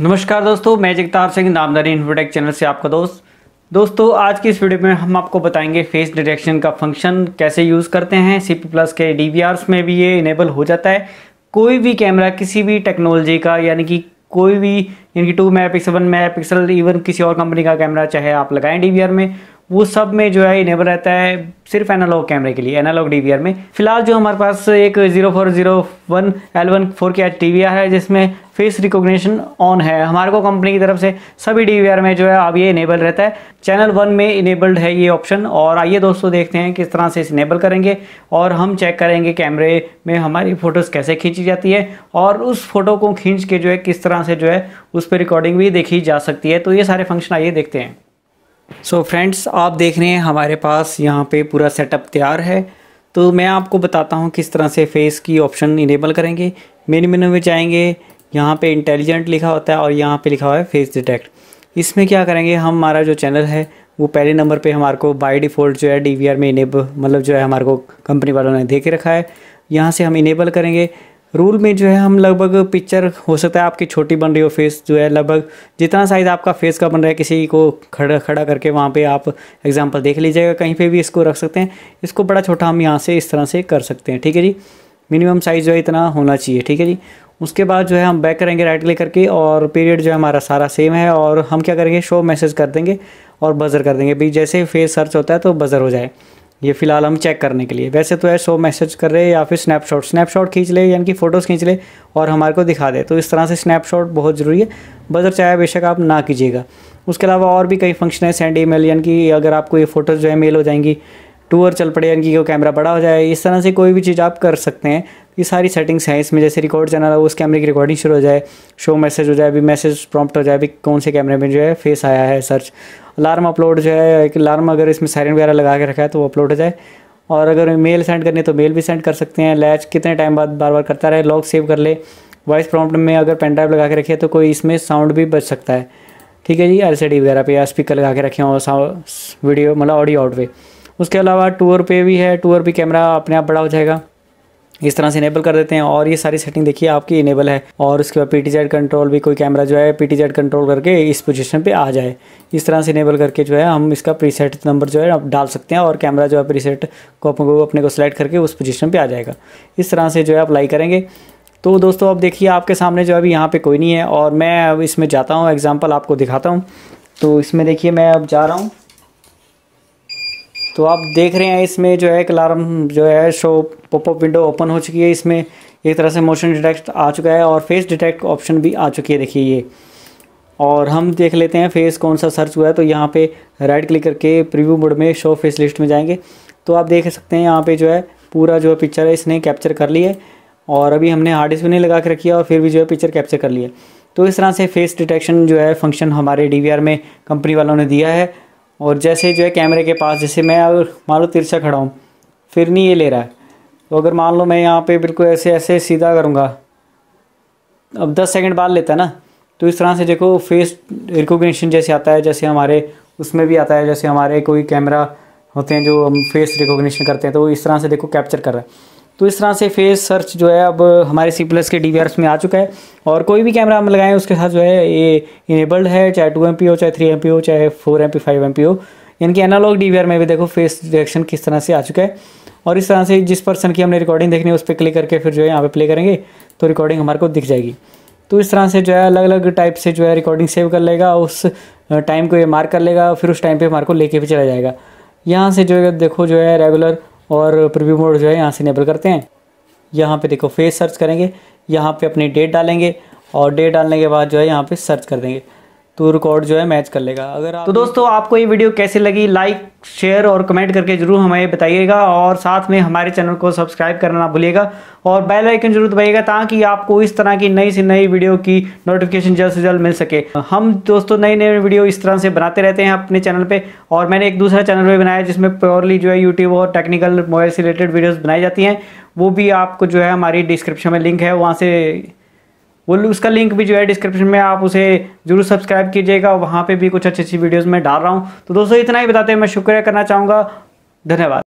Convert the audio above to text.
नमस्कार दोस्तों मैं जगतार सिंह नामदारी इन्फोटेक चैनल से आपका दोस्त दोस्तों आज की इस वीडियो में हम आपको बताएंगे फेस डिटेक्शन का फंक्शन कैसे यूज़ करते हैं सी पी प्लस के डी में भी ये इनेबल हो जाता है कोई भी कैमरा किसी भी टेक्नोलॉजी का यानी कि कोई भी यानी कि two megapixel one megapixel even किसी और कंपनी का कैमरा चाहे आप लगाएं डी में वो सब में जो है इनेबल रहता है सिर्फ एनालॉग कैमरे के लिए एनालॉग डी में फिलहाल जो हमारे पास एक zero four zero one L one four K D है जिसमें फेस रिकॉग्निशन ऑन है हमारे को कंपनी की तरफ से सभी डी में जो है अब ये इनेबल रहता है चैनल वन में इनेबल्ड है ये ऑप्शन और आइए दोस्तों देखते हैं किस तरह से इस इनेबल करेंगे और हम चेक करेंगे कैमरे में हमारी फ़ोटोज़ कैसे खींची जाती है और उस फोटो को खींच के जो है किस तरह से जो है उस पर रिकॉर्डिंग भी देखी जा सकती है तो ये सारे फंक्शन आइए देखते हैं सो so फ्रेंड्स आप देख रहे हैं हमारे पास यहाँ पे पूरा सेटअप तैयार है तो मैं आपको बताता हूँ किस तरह से फेस की ऑप्शन इनेबल करेंगे मेन मेनू में जाएंगे यहाँ पे इंटेलिजेंट लिखा होता है और यहाँ पे लिखा हुआ है फेस डिटेक्ट इसमें क्या करेंगे हम हमारा जो चैनल है वो पहले नंबर पर हमारे को बाई डिफ़ॉल्ट जो है डी में इनेबल मतलब जो है हमारे को कंपनी वालों ने दे के रखा है यहाँ से हम इनेबल करेंगे रूल में जो है हम लगभग पिक्चर हो सकता है आपकी छोटी बन रही हो फेस जो है लगभग जितना साइज आपका फेस का बन रहा है किसी को खड़ा खड़ा करके वहाँ पे आप एग्जांपल देख लीजिएगा कहीं पे भी इसको रख सकते हैं इसको बड़ा छोटा हम यहाँ से इस तरह से कर सकते हैं ठीक है जी मिनिमम साइज़ जो है इतना होना चाहिए ठीक है जी उसके बाद जो है हम बैक करेंगे राइट क्लिक करके और पीरियड जो है हमारा सारा सेम है और हम क्या करेंगे शो मैसेज कर देंगे और बज़र कर देंगे भाई जैसे फेस सर्च होता है तो बज़र हो जाए ये फिलहाल हम चेक करने के लिए वैसे तो है सो मैसेज कर रहे या फिर स्नैपशॉट स्नैपशॉट खींच ले यानी कि फ़ोटोज़ खींच ले और हमारे को दिखा दे तो इस तरह से स्नैपशॉट बहुत ज़रूरी है बजर चाहे बेशक आप ना कीजिएगा उसके अलावा और भी कई फंक्शन है सेंड मेल यानी कि अगर आपको ये फ़ोटोज़ जो है मेल हो जाएंगी टूर चल पड़े यानी कि वो कैमरा बड़ा हो जाए इस तरह से कोई भी चीज़ आप कर सकते हैं ये सारी सेटिंग्स हैं इसमें जैसे रिकॉर्ड चैनल है उस कैमरे की रिकॉर्डिंग शुरू हो जाए शो मैसेज हो जाए अभी मैसेज प्रॉम्प्ट हो जाए अभी कौन से कैमरे में जो है फेस आया है सर्च अलार्म अपलोड जो है एक अलार्म अगर इसमें साइरन वगैरह लगा के रखा है तो वो अपलोड हो जाए और अगर मेल सेंड करनी है तो मेल भी सेंड कर सकते हैं लैच कितने टाइम बाद बार बार करता रहे लॉग सेव कर ले वॉइस प्रॉम्प्ट में अगर पेन ड्राइव लगा के रखे तो कोई इसमें साउंड भी बच सकता है ठीक है जी एल सी डी वगैरह पे या स्पीकर लगा के रखे हों वीडियो मतलब ऑडियो आउट पे उसके अलावा टूर पे भी है टूर पे कैमरा अपने आप बड़ा हो जाएगा इस तरह से इनेबल कर देते हैं और ये सारी सेटिंग देखिए आपकी इनेबल है और उसके बाद पी कंट्रोल भी कोई कैमरा जो है पी कंट्रोल करके इस पोजिशन पर आ जाए इस तरह से इनेबल करके जो है हम इसका प्रीसेट नंबर जो है आप डाल सकते हैं और कैमरा जो है प्रीसेट को अपने को सिलेक्ट करके उस पोजिशन पर आ जाएगा इस तरह से जो है अप्लाई करेंगे तो दोस्तों अब देखिए आपके सामने जो अभी यहाँ पे कोई नहीं है और मैं अब इसमें जाता हूँ एग्जांपल आपको दिखाता हूँ तो इसमें देखिए मैं अब जा रहा हूँ तो आप देख रहे हैं इसमें जो है एक अलार्म जो है शो पॉपअप विंडो ओपन हो चुकी है इसमें एक तरह से मोशन डिटेक्ट आ चुका है और फेस डिटेक्ट ऑप्शन भी आ चुकी है देखिए ये और हम देख लेते हैं फेस कौन सा सर्च हुआ है तो यहाँ पे राइट क्लिक करके प्रीव्यू मोड में शो फेस लिस्ट में जाएंगे तो आप देख सकते हैं यहाँ पे जो है पूरा जो है पिक्चर है इसने कैप्चर कर लिया है और अभी हमने हार्ड डिस्क भी नहीं लगा के रखी है और फिर भी जो है पिक्चर कैप्चर कर लिया तो इस तरह से फेस डिटेक्शन जो है फंक्शन हमारे डी में कंपनी वालों ने दिया है और जैसे जो है कैमरे के पास जैसे मैं अगर मान लो तिरछा खड़ा हूँ फिर नहीं ये ले रहा है तो अगर मान लो मैं यहाँ पे बिल्कुल ऐसे ऐसे सीधा करूँगा अब 10 सेकंड बाद लेता है ना तो इस तरह से देखो फेस रिकोगशन जैसे आता है जैसे हमारे उसमें भी आता है जैसे हमारे कोई कैमरा होते हैं जो हम फेस रिकोगशन करते हैं तो इस तरह से देखो कैप्चर कर रहा है तो इस तरह से फेस सर्च जो है अब हमारे सी प्लस के डी में आ चुका है और कोई भी कैमरा हम लगाएं उसके साथ जो है ये इनेबल्ड है चाहे टू एम हो चाहे थ्री एम हो चाहे फोर एम पी फाइव एम हो इनके एनालॉग डी में भी देखो फेस डिटेक्शन किस तरह से आ चुका है और इस तरह से जिस पर्सन की हमने रिकॉर्डिंग देखनी है उस पर क्लिक करके फिर जो है यहाँ पे प्ले करेंगे तो रिकॉर्डिंग हमारे को दिख जाएगी तो इस तरह से जो है अलग अलग टाइप से जो है रिकॉर्डिंग सेव कर लेगा उस टाइम को ये मार्क कर लेगा फिर उस टाइम पे हमारे को लेके भी चला जाएगा यहाँ से जो है देखो जो है रेगुलर और प्रीव्यू मोड जो है यहाँ से इनेबल करते हैं यहाँ पे देखो फेस सर्च करेंगे यहाँ पे अपनी डेट डालेंगे और डेट डालने के बाद जो है यहाँ पे सर्च कर देंगे तो रिकॉर्ड जो है मैच कर लेगा अगर तो दोस्तों आपको ये वीडियो कैसे लगी लाइक शेयर और कमेंट करके जरूर हमें बताइएगा और साथ में हमारे चैनल को सब्सक्राइब करना ना भूलिएगा और बेल आइकन जरूर दबाइएगा ताकि आपको इस तरह की नई से नई वीडियो की नोटिफिकेशन जल्द से जल्द मिल सके हम दोस्तों नई नई वीडियो इस तरह से बनाते रहते हैं अपने चैनल पर और मैंने एक दूसरा चैनल भी बनाया जिसमें प्योरली जो है यूट्यूब और टेक्निकल मोबाइल से रिलेटेड वीडियोज़ बनाई जाती हैं वो भी आपको जो है हमारी डिस्क्रिप्शन में लिंक है वहाँ से वो उसका लिंक भी जो है डिस्क्रिप्शन में आप उसे जरूर सब्सक्राइब कीजिएगा वहाँ पे भी कुछ अच्छी अच्छी वीडियोस मैं डाल रहा हूँ तो दोस्तों इतना ही बताते हैं मैं शुक्रिया करना चाहूँगा धन्यवाद